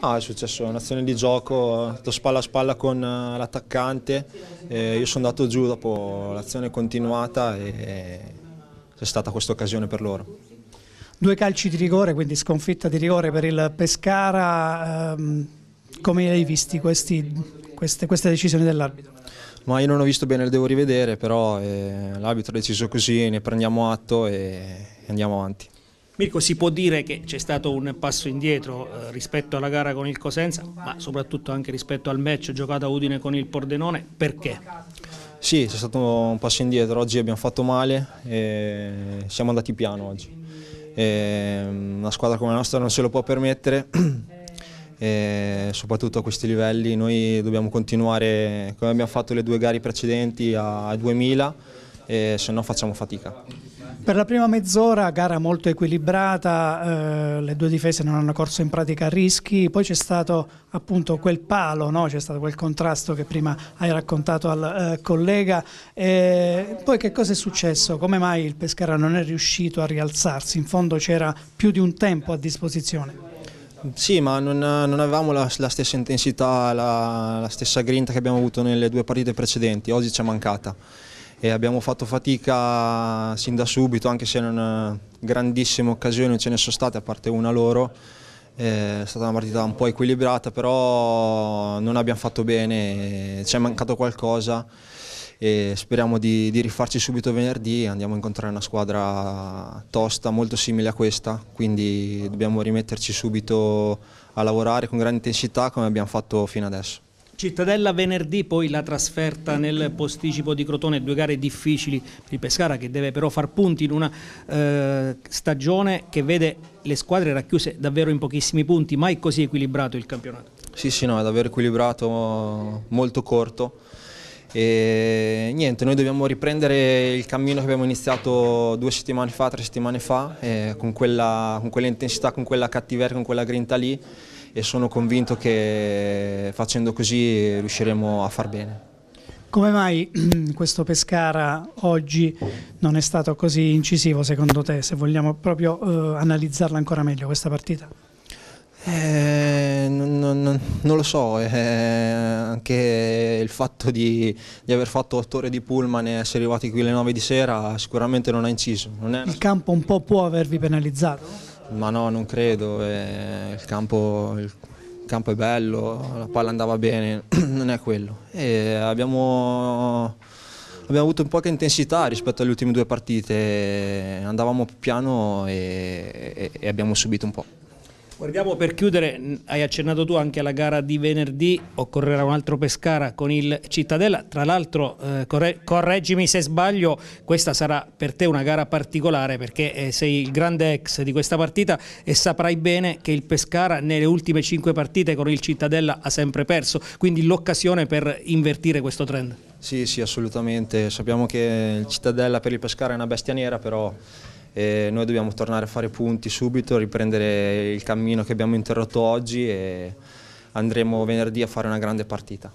No, ah, è successo, è un'azione di gioco, sto spalla a spalla con eh, l'attaccante, io sono andato giù dopo l'azione continuata e c'è stata questa occasione per loro. Due calci di rigore, quindi sconfitta di rigore per il Pescara, ehm, come hai visti questi, queste, queste decisioni dell'arbitro? Ma io non ho visto bene, le devo rivedere, però eh, l'arbitro ha deciso così, ne prendiamo atto e andiamo avanti. Mirko, si può dire che c'è stato un passo indietro eh, rispetto alla gara con il Cosenza, ma soprattutto anche rispetto al match giocato a Udine con il Pordenone, perché? Sì, c'è stato un passo indietro, oggi abbiamo fatto male e siamo andati piano oggi. E mm, una squadra come la nostra non se lo può permettere, e soprattutto a questi livelli noi dobbiamo continuare come abbiamo fatto le due gare precedenti a 2000 eh, se no facciamo fatica. Per la prima mezz'ora gara molto equilibrata, eh, le due difese non hanno corso in pratica rischi, poi c'è stato appunto quel palo, no? c'è stato quel contrasto che prima hai raccontato al eh, collega, eh, poi che cosa è successo? Come mai il Pescara non è riuscito a rialzarsi? In fondo c'era più di un tempo a disposizione. Sì, ma non, non avevamo la, la, stessa intensità, la, la stessa grinta che abbiamo avuto nelle due partite precedenti, oggi ci è mancata e abbiamo fatto fatica sin da subito, anche se non eh, grandissime occasioni ce ne sono state, a parte una loro. Eh, è stata una partita un po' equilibrata, però non abbiamo fatto bene, eh, ci è mancato qualcosa e speriamo di, di rifarci subito venerdì. Andiamo a incontrare una squadra tosta, molto simile a questa, quindi dobbiamo rimetterci subito a lavorare con grande intensità come abbiamo fatto fino adesso. Cittadella venerdì, poi la trasferta nel posticipo di Crotone, due gare difficili per il Pescara che deve però far punti in una eh, stagione che vede le squadre racchiuse davvero in pochissimi punti, mai così equilibrato il campionato. Sì, sì, no, è davvero equilibrato, molto corto e niente, noi dobbiamo riprendere il cammino che abbiamo iniziato due settimane fa, tre settimane fa, eh, con, quella, con, quella, intensità, con quella cattiveria, con quella grinta lì e sono convinto che facendo così riusciremo a far bene. Come mai questo Pescara oggi non è stato così incisivo secondo te, se vogliamo proprio eh, analizzarla ancora meglio questa partita? Eh non, non lo so, eh, anche il fatto di, di aver fatto 8 ore di pullman e essere arrivati qui alle 9 di sera sicuramente non ha inciso. Non è... Il campo un po' può avervi penalizzato? Ma no, non credo, eh, il, campo, il campo è bello, la palla andava bene, non è quello. E abbiamo abbiamo avuto un po' che intensità rispetto alle ultime due partite, andavamo piano e, e, e abbiamo subito un po'. Guardiamo per chiudere, hai accennato tu anche alla gara di venerdì, occorrerà un altro Pescara con il Cittadella, tra l'altro eh, correggimi se sbaglio, questa sarà per te una gara particolare perché eh, sei il grande ex di questa partita e saprai bene che il Pescara nelle ultime 5 partite con il Cittadella ha sempre perso, quindi l'occasione per invertire questo trend. Sì, sì, assolutamente, sappiamo che il Cittadella per il Pescara è una bestia nera però eh, noi dobbiamo tornare a fare punti subito, riprendere il cammino che abbiamo interrotto oggi e andremo venerdì a fare una grande partita.